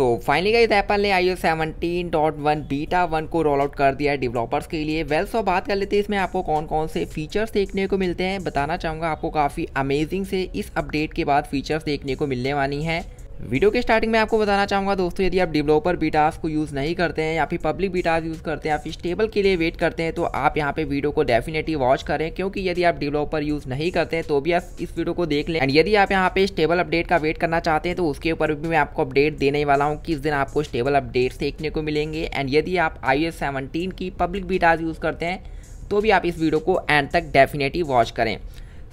सो finally guys Apple ने iOS 17.1 seventeen dot one beta one को roll out कर दिया है डेवलपर्स के लिए वेल सो बात कर लेते हैं इसमें आपको कौन कौन से फीचर्स देखने को मिलते हैं बताना चाहूँगा आपको काफ़ी अमेजिंग से इस अपडेट के बाद फीचर्स देखने को मिलने वाली हैं वीडियो के स्टार्टिंग में आपको बताना चाहूँगा दोस्तों यदि आप डेवलपर बीटास को यूज़ नहीं करते हैं या फिर पब्लिक बीटास यूज़ करते हैं या फिर स्टेबल के लिए वेट करते हैं तो आप यहाँ पे वीडियो को डेफिनेटली वॉच करें क्योंकि यदि आप डेवलपर यूज़ नहीं करते हैं तो भी आप इस वीडियो को देख लें एंड यदि आप यहाँ पे स्टेबल अपडेट का वेट करना चाहते हैं तो उसके ऊपर भी मैं आपको अपडेट देने वाला हूँ किस दिन आपको स्टेबल अपडेट्स देखने को मिलेंगे एंड यदि आप आई एस की पब्लिक बीटास यूज़ करते हैं तो भी आप इस वीडियो को एंड तक डेफिनेटली वॉच करें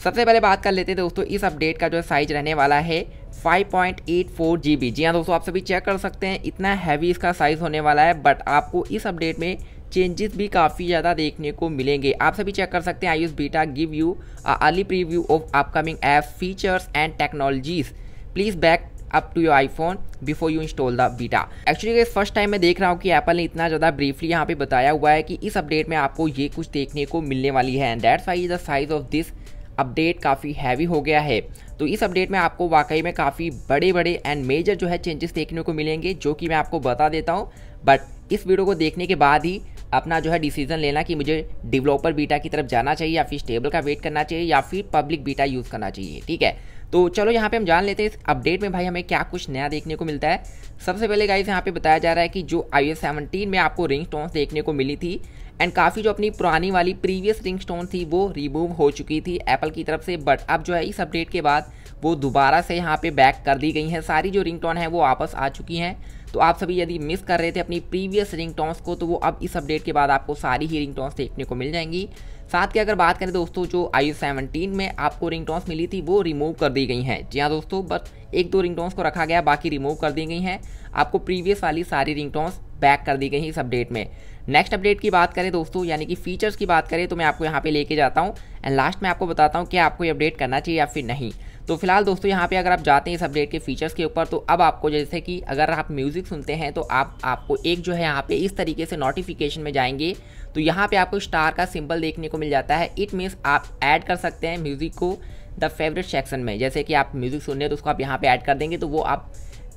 सबसे पहले बात कर लेते हैं दोस्तों इस अपडेट का जो साइज रहने वाला है 5.84 GB जी हाँ दोस्तों आप सभी चेक कर सकते हैं इतना हैवी इसका साइज़ होने वाला है बट आपको इस अपडेट में चेंजेस भी काफ़ी ज़्यादा देखने को मिलेंगे आप सभी चेक कर सकते हैं iOS beta give you early preview of upcoming app features and technologies please back up to your iPhone before you install the beta actually इस फर्स्ट टाइम मैं देख रहा हूँ कि एप्पल ने इतना ज़्यादा ब्रीफली यहाँ पे बताया हुआ है कि इस अपडेट में आपको ये कुछ देखने को मिलने वाली है and that's why the size of this update काफ़ी हैवी हो गया है तो इस अपडेट में आपको वाकई में काफ़ी बड़े बड़े एंड मेजर जो है चेंजेस देखने को मिलेंगे जो कि मैं आपको बता देता हूँ बट इस वीडियो को देखने के बाद ही अपना जो है डिसीजन लेना कि मुझे डेवलपर बीटा की तरफ जाना चाहिए या फिर स्टेबल का वेट करना चाहिए या फिर पब्लिक बीटा यूज़ करना चाहिए ठीक है तो चलो यहाँ पे हम जान लेते हैं इस अपडेट में भाई हमें क्या कुछ नया देखने को मिलता है सबसे पहले गाइस यहाँ पे बताया जा रहा है कि जो आई एस में आपको रिंग स्टोन्स देखने को मिली थी एंड काफ़ी जो अपनी पुरानी वाली प्रीवियस रिंग स्टोन थी वो रिमूव हो चुकी थी एप्पल की तरफ से बट अब जो है इस अपडेट के बाद वो दोबारा से यहाँ पे बैक कर दी गई हैं सारी जो रिंग टोन है वो वापस आ चुकी हैं तो आप सभी यदि मिस कर रहे थे अपनी प्रीवियस रिंग टोन्स को तो वो अब इस अपडेट के बाद आपको सारी ही रिंग टोन्स देखने को मिल जाएंगी साथ की अगर बात करें दोस्तों जो आई सेवनटीन में आपको रिंग मिली थी वो रिमूव कर दी गई हैं जी हाँ दोस्तों बस एक दो रिंग को रखा गया बाकी रिमूव कर दी गई हैं आपको प्रीवियस वाली सारी रिंग बैक कर दी गई हैं इस अपडेट में नेक्स्ट अपडेट की बात करें दोस्तों यानी कि फीचर्स की बात करें तो मैं आपको यहाँ पे लेके जाता हूँ एंड लास्ट में आपको बताता हूँ कि आपको ये अपडेट करना चाहिए या फिर नहीं तो फिलहाल दोस्तों यहाँ पे अगर आप जाते हैं इस अपडेट के फीचर्स के ऊपर तो अब आपको जैसे कि अगर आप म्यूज़िक सुनते हैं तो आप आपको एक जो है यहाँ पे इस तरीके से नोटिफिकेशन में जाएंगे तो यहाँ पे आपको स्टार का सिंबल देखने को मिल जाता है इट मीन्स आप ऐड कर सकते हैं म्यूज़िक को द फेवरेट सेक्शन में जैसे कि आप म्यूज़िक सुन रहे हैं तो उसको आप यहाँ पर ऐड कर देंगे तो वो आप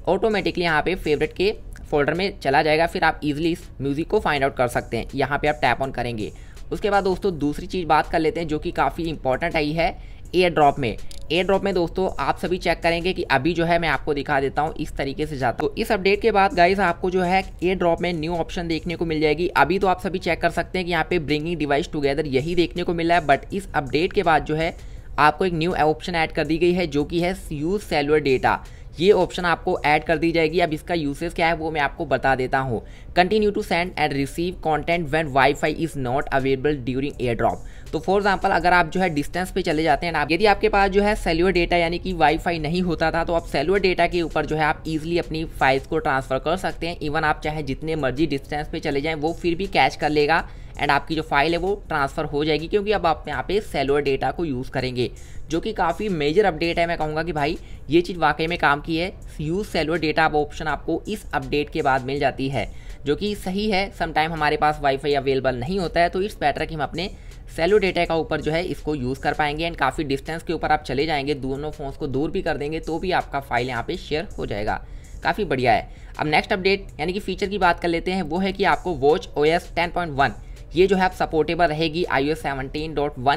ऑटोमेटिकली यहाँ पर फेवरेट के फोल्डर में चला जाएगा फिर आप इजिली इस म्यूज़िक को फाइंड आउट कर सकते हैं यहाँ पर आप टैप ऑन करेंगे उसके बाद दोस्तों दूसरी चीज़ बात कर लेते हैं जो कि काफ़ी इंपॉर्टेंट आई है एयर ड्रॉप में एयर ड्रॉप में दोस्तों आप सभी चेक करेंगे कि अभी जो है मैं आपको दिखा देता हूँ इस तरीके से जाता तो इस अपडेट के बाद गाइस आपको जो है एयर ड्रॉप में न्यू ऑप्शन देखने को मिल जाएगी अभी तो आप सभी चेक कर सकते हैं कि यहाँ पे ब्रिंगिंग डिवाइस टुगेदर यही देखने को मिला है बट इस अपडेट के बाद जो है आपको एक न्यू ऑप्शन ऐड कर दी गई है जो कि है यूज सेलुलर डेटा ये ऑप्शन आपको ऐड कर दी जाएगी अब इसका यूसेज क्या है वो मैं आपको बता देता हूँ continue to send and receive content when WiFi is not available during AirDrop तो फॉर एग्जाम्पल अगर आप जो है डिस्टेंस पे चले जाते हैं आप यदि आपके पास जो है सेलुअर डेटा यानी कि वाईफाई नहीं होता था तो आप सेलुअर डेटा के ऊपर जो है आप इजिली अपनी फाइल्स को ट्रांसफ़र कर सकते हैं इवन आप चाहे जितने मर्जी डिस्टेंस पे चले जाएँ वो फिर भी कैच कर लेगा एंड आपकी जो फाइल है वो ट्रांसफ़र हो जाएगी क्योंकि अब आप यहाँ पे सेलुलर डेटा को यूज़ करेंगे जो कि काफ़ी मेजर अपडेट है मैं कहूँगा कि भाई ये चीज़ वाकई में काम की है यूज़ सेलुलर डेटा अब ऑप्शन आपको इस अपडेट के बाद मिल जाती है जो कि सही है समटाइम हमारे पास वाईफाई अवेलेबल नहीं होता है तो इट्स बेटर कि हम अपने सेलो डेटा का ऊपर जो है इसको यूज़ कर पाएंगे एंड काफ़ी डिस्टेंस के ऊपर आप चले जाएंगे दोनों फ़ोन्स को दूर भी कर देंगे तो भी आपका फाइल यहाँ पे शेयर हो जाएगा काफ़ी बढ़िया है अब नेक्स्ट अपडेट यानी कि फीचर की बात कर लेते हैं वो है कि आपको watch O S ten point one ये जो है आप सपोर्टेबल रहेगी आई ओ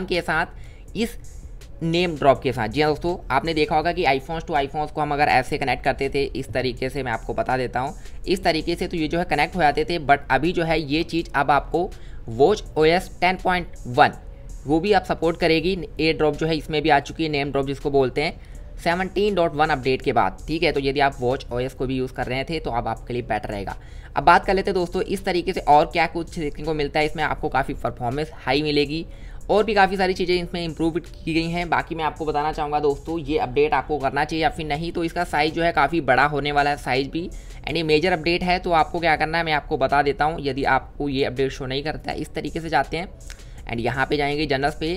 के साथ इस नेम ड्रॉप के साथ जी हाँ दोस्तों आपने देखा होगा कि आईफोन्स टू आईफोन्स को हम अगर ऐसे कनेक्ट करते थे इस तरीके से मैं आपको बता देता हूँ इस तरीके से तो ये जो है कनेक्ट हो जाते थे बट अभी जो है ये चीज़ अब आपको watch O S ten point one वो भी आप सपोर्ट करेगी एयर ड्रॉप जो है इसमें भी आ चुकी है नेम ड्रॉप जिसको बोलते हैं 17.1 अपडेट के बाद ठीक है तो यदि आप वॉच ओ को भी यूज़ कर रहे थे तो अब आपके लिए बेटर रहेगा अब बात कर लेते हैं दोस्तों इस तरीके से और क्या कुछ देखने को मिलता है इसमें आपको काफ़ी परफॉर्मेंस हाई मिलेगी और भी काफ़ी सारी चीज़ें इसमें इंप्रूव की गई हैं बाकी मैं आपको बताना चाहूँगा दोस्तों ये अपडेट आपको करना चाहिए या फिर नहीं तो इसका साइज़ जो है काफ़ी बड़ा होने वाला है साइज़ भी एंड ये मेजर अपडेट है तो आपको क्या करना है मैं आपको बता देता हूँ यदि आपको ये अपडेट शो नहीं करता इस तरीके से जाते हैं एंड यहाँ पर जाएंगे जनरस पे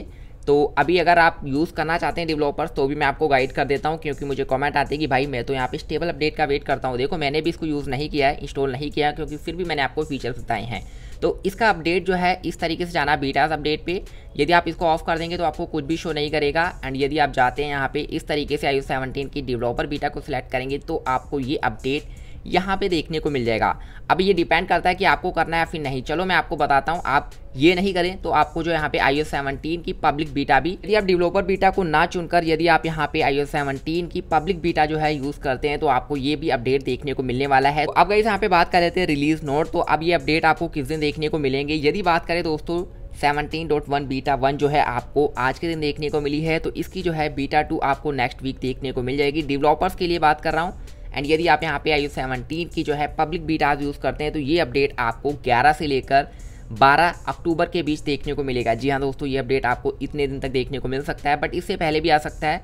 तो अभी अगर आप यूज़ करना चाहते हैं डेवलपर्स तो भी मैं आपको गाइड कर देता हूँ क्योंकि मुझे कमेंट आते हैं कि भाई मैं तो यहाँ पे स्टेबल अपडेट का वेट करता हूँ देखो मैंने भी इसको यूज़ नहीं किया है इंस्टॉल नहीं किया क्योंकि फिर भी मैंने आपको फीचर्स बताए हैं तो इसका अपडेट जो है इस तरीके से जाना बीटास अपडेट पे यदि आप इसको ऑफ कर देंगे तो आपको कुछ भी शो नहीं करेगा एंड यदि आप जाते हैं यहाँ पे इस तरीके से आई सेवनटीन की डेवलपर बीटा को सिलेक्ट करेंगे तो आपको ये अपडेट यहाँ पे देखने को मिल जाएगा अब ये डिपेंड करता है कि आपको करना है फिर नहीं चलो मैं आपको बताता हूँ आप ये नहीं करें तो आपको जो यहाँ पे आई एस की पब्लिक बीटा भी यदि आप डेवलपर बीटा को ना चुनकर यदि आप यहाँ पे आईओ सेवनटीन की पब्लिक बीटा जो है यूज़ करते हैं तो आपको ये भी अपडेट देखने को मिलने वाला है तो अब गई यहाँ पे बात कर लेते हैं रिलीज नोट तो अब ये अपडेट आपको किस दिन देखने को मिलेंगे यदि बात करें दोस्तों 17.1 बीटा 1 जो है आपको आज के दिन देखने को मिली है तो इसकी जो है बीटा 2 आपको नेक्स्ट वीक देखने को मिल जाएगी डेवलपर्स के लिए बात कर रहा हूँ एंड यदि आप यहाँ पे आई सेवनटीन की जो है पब्लिक बीट आज यूज़ करते हैं तो ये अपडेट आपको ग्यारह से लेकर 12 अक्टूबर के बीच देखने को मिलेगा जी हाँ दोस्तों ये अपडेट आपको इतने दिन तक देखने को मिल सकता है बट इससे पहले भी आ सकता है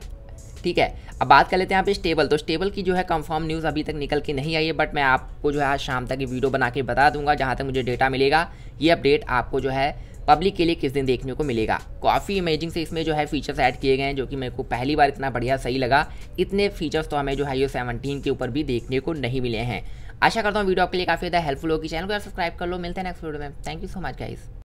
ठीक है अब बात कर लेते हैं यहाँ पे स्टेबल तो स्टेबल की जो है कंफर्म न्यूज़ अभी तक निकल के नहीं आई है बट मैं आपको जो है आज शाम तक ये वीडियो बना के बता दूंगा जहाँ तक मुझे डेटा मिलेगा ये अपडेट आपको जो है पब्लिक के लिए किस दिन देखने को मिलेगा काफ़ी इमेजिंग से इसमें जो है फीचर्स ऐड किए गए हैं जो कि मेरे को पहली बार इतना बढ़िया सही लगा इतने फीचर्स तो हमें जो है यो सेवनटीन के ऊपर भी देखने को नहीं मिले हैं आशा करता हूँ वीडियो आपके लिए काफ़ी ज़्यादा हेल्पफुल होगी चैनल को सब्सक्राइब कर लो मिलते हैं नेक्स्ट वीडियो में thank you so much guys